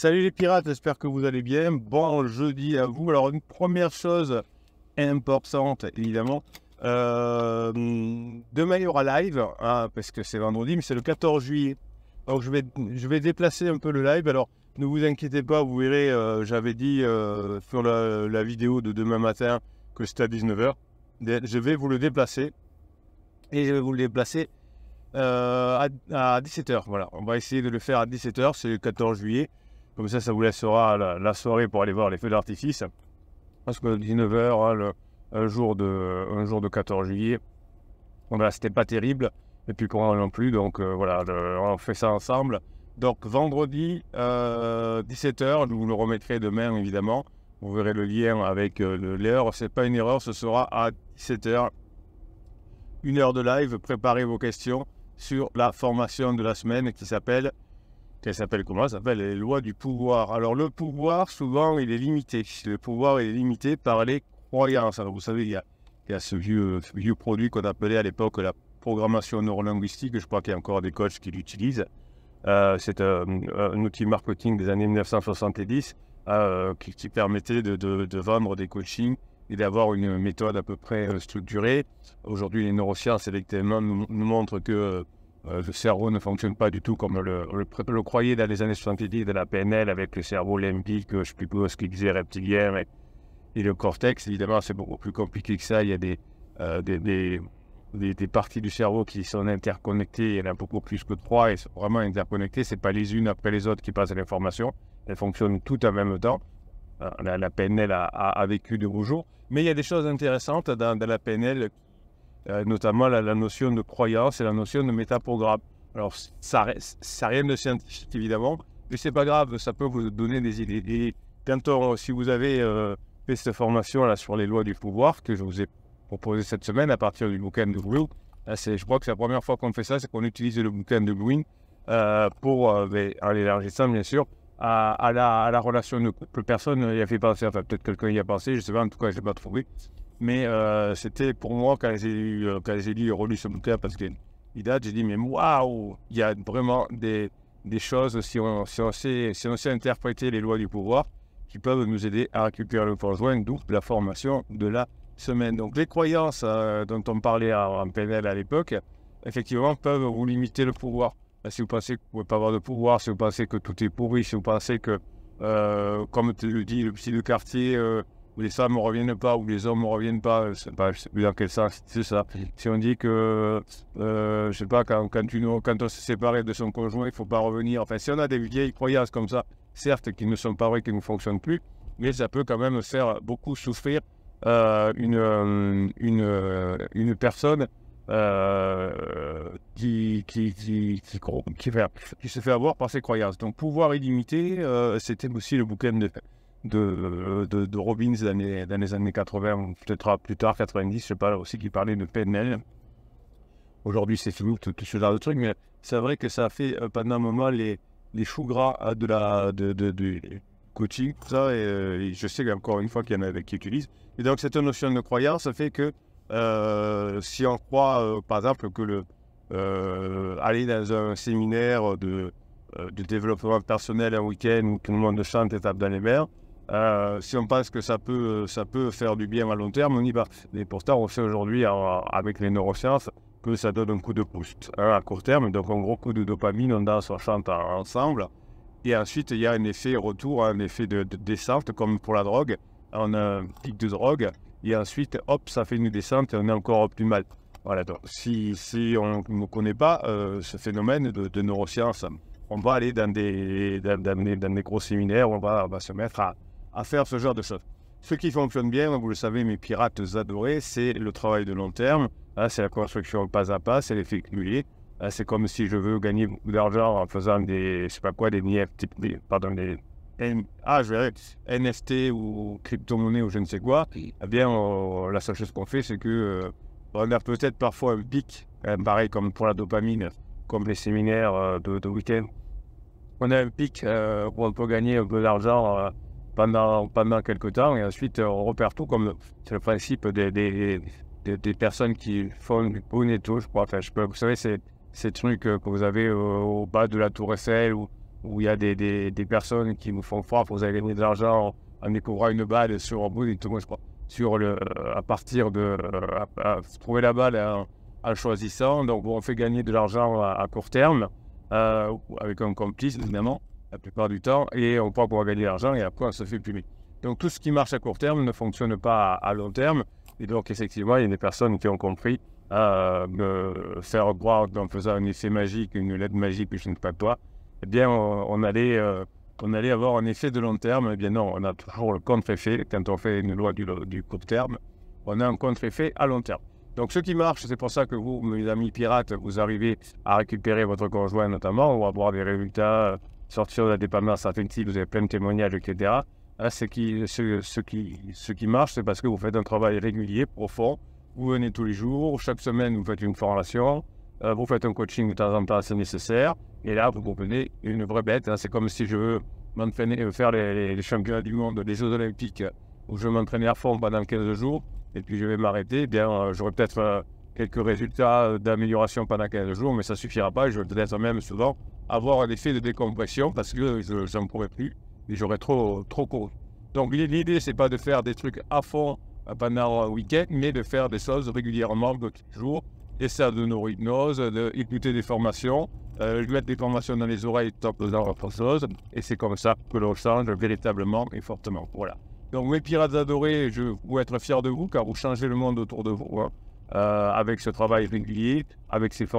Salut les pirates, j'espère que vous allez bien. Bon jeudi à vous. Alors une première chose importante, évidemment. Euh, demain il y aura live, hein, parce que c'est vendredi, mais c'est le 14 juillet. Donc je vais, je vais déplacer un peu le live. Alors ne vous inquiétez pas, vous verrez, euh, j'avais dit euh, sur la, vidéo de demain matin que c'était à 19h. Je vais vous le déplacer. Et je vais vous le déplacer à, à 17h. Voilà, on va essayer de le faire à 17h, c'est le 14 juillet. Comme ça, ça vous laissera la, soirée pour aller voir les feux d'artifice. Parce que 19h, hein, le, un, jour de, un jour de 14 juillet, ce c'était pas terrible. Et puis pour moi non plus, donc euh, voilà, on fait ça ensemble. Donc vendredi, 17h, euh, je vous le remettrai demain évidemment. Vous verrez le lien avec euh, l'heure. C'est pas une erreur, ce sera à 17h. Une heure de live, préparez vos questions sur la formation de la semaine qui s'appelle qu'elle s'appelle comment Elle s'appelle les lois du pouvoir. Alors le pouvoir, souvent, il est limité. Le pouvoir est limité par les croyances. vous savez, il y a, il ce, vieux, vieux produit qu'on appelait à l'époque la programmation neurolinguistique. Je crois qu'il y a encore des coachs qui l'utilisent. Euh, c'est euh, un, outil marketing des années 1970 euh, qui, permettait de, vendre des coachings et d'avoir une méthode à peu près structurée. Aujourd'hui, les neurosciences, effectivement, nous, nous montrent que euh, le cerveau ne fonctionne pas du tout comme le, le, croyait dans les années 70 de la PNL avec le cerveau limbique, je ne sais plus ce qui disait, reptilien, et le cortex. Évidemment, c'est beaucoup plus compliqué que ça. Il y a euh, des, des, des, parties du cerveau qui sont interconnectées. Il y en a beaucoup plus que trois et sont vraiment interconnectées. Ce pas les unes après les autres qui passent l'information. Elles fonctionnent toutes en même temps. Euh, la, PNL a, vécu de beaux jours. Mais il y a des choses intéressantes dans, dans la PNL euh, notamment la, notion de croyance et la notion de métaprogramme. Alors, ça n'a rien de scientifique, évidemment, mais c'est pas grave, ça peut vous donner des idées. Et si vous avez euh, fait cette formation là sur les lois du pouvoir que je vous ai proposé cette semaine à partir du bouquin de Blue, je crois que c'est la première fois qu'on fait ça, c'est qu'on utilise le bouquin de Blue euh, pour, en l'élargissant bien sûr, à, la, relation de couple. Personne n'y a fait penser, enfin peut-être quelqu'un y a pensé, je ne sais pas, en tout cas je ne l'ai pas trouvé. Mais euh, c'était pour moi, quand j'ai lu, euh, quand lu relu ce bouquin, parce qu'il date, j'ai dit, mais waouh, il y a vraiment des, choses, si on, sait, interpréter les lois du pouvoir, qui peuvent nous aider à récupérer le besoin d'où la formation de la semaine. Donc les croyances euh, dont on parlait en PNL à l'époque, effectivement, peuvent vous limiter le pouvoir. Si vous pensez que vous ne pouvez pas avoir de pouvoir, si vous pensez que tout est pourri, si vous pensez que, comme le dit le psy du quartier, où les femmes ne reviennent pas, ou les hommes ne reviennent pas, je ne sais plus dans quel sens, c'est ça. Si on dit que, euh, je sais pas, quand, quand, une, quand on se sépare de son conjoint, il ne faut pas revenir. Enfin, si on a des vieilles croyances comme ça, certes, qui ne sont pas vraies, qui ne fonctionnent plus, mais ça peut quand même faire beaucoup souffrir euh, une, euh, une, euh, une personne qui, qui, qui, qui, se fait avoir par ses croyances. Donc pouvoir illimité, c'était aussi le bouquin de de, de, Robbins dans les, années 80, peut-être plus tard, 90, je sais pas, aussi qui parlait de PNL. Aujourd'hui, c'est tout, ce genre de trucs, mais c'est vrai que ça a fait euh, pendant un moment les, choux gras euh, de la, de, coaching, tout ça, et, euh, je sais encore une fois qu'il y en a qui utilisent. Et donc, cette notion de croyance ça fait que si on croit, par exemple, que le, aller dans un séminaire de, de développement personnel un week-end où tout le monde chante et tape dans les mers, euh, si on pense que ça peut, ça peut faire du bien à long terme, on y va. Et pourtant, on sait aujourd'hui, euh, avec les neurosciences, que ça donne un coup de pouce hein, à court terme. Donc, un gros coup de dopamine, on danse, on chante ensemble. Et ensuite, il y a un effet retour, un effet de, descente, comme pour la drogue. On a un pic de drogue, et ensuite, hop, ça fait une descente et on est encore plus mal. Voilà, donc si, on ne connaît pas euh, ce phénomène de, neurosciences, on va aller dans des, dans, dans, des, gros séminaires, on va se mettre à, à faire ce genre de choses. Ce qui fonctionne bien, vous le savez, mes pirates adorés, c'est le travail de long terme, hein, c'est la construction pas à pas, c'est l'effet cumulé. Hein, c'est comme si je veux gagner beaucoup d'argent en faisant des, je sais pas quoi, des NFT, pardon, des ah, je verrais, NFT ou crypto-monnaie ou je ne sais quoi. Eh bien, la seule chose qu'on fait, c'est que euh, on a peut-être parfois un pic, hein, pareil comme pour la dopamine, comme les séminaires euh, de, week-end. On a un pic euh, où on peut gagner un peu d'argent pendant, quelques temps et ensuite euh, on repère tout comme c'est le principe des, des, des, personnes qui font du tout, je crois. Enfin, je peux, vous savez, ces, ces trucs euh, que vous avez au, bas de la Tour Eiffel où il y a des, personnes qui vous font croire vous allez gagner de l'argent en découvrant une balle sur un tout, je crois. Sur le, euh, à partir de. trouver la balle en, choisissant. Donc, on fait gagner de l'argent à, court terme, avec un complice, évidemment la plupart du temps, et on croit pour gagner de l'argent, et après on se fait plumer. Donc tout ce qui marche à court terme ne fonctionne pas à, long terme, et donc effectivement, il y a des personnes qui ont compris à euh, me faire croire en faisant un effet magique, une lettre magique, je ne sais pas quoi, eh bien on, allait... Euh, on allait avoir un effet de long terme. Eh bien non, on a toujours le contre-effet. Quand on fait une loi du, du, court terme, on a un contre-effet à long terme. Donc ce qui marche, c'est pour ça que vous, mes amis pirates, vous arrivez à récupérer votre conjoint notamment, ou à avoir des résultats sortir la dépanne à certains types, vous avez plein de témoignages, etc. Là, hein, ce, qui, ce, qui, ce qui marche, c'est parce que vous faites un travail régulier, profond. Vous venez tous les jours, chaque semaine, vous faites une formation, euh, vous faites un coaching de temps en temps, c'est nécessaire. Et là, vous comprenez une vraie bête. Hein. C'est comme si je veux m'entraîner, euh, faire les, championnats du monde, les Jeux Olympiques, où je m'entraînais à fond pendant 15 jours, et puis je vais m'arrêter. Eh bien, j'aurais euh, j'aurai peut-être quelques résultats d'amélioration pendant 15 jours, mais ça suffira pas. Je le peut-être même souvent avoir un effet de décompression parce que je n'en pourrais plus et j'aurais trop, trop court. Donc l'idée, c'est pas de faire des trucs à fond euh, pendant un week-end, mais de faire des choses régulièrement tous les jours. Et ça de nos hypnose, d'écouter des formations, de euh, lui mettre des formations dans les oreilles top faisant Et c'est comme ça que l'on change véritablement et fortement. Voilà. Donc mes pirates adorés, je veux être fier de vous car vous changez le monde autour de vous hein, euh, avec ce travail régulier, avec ces formations.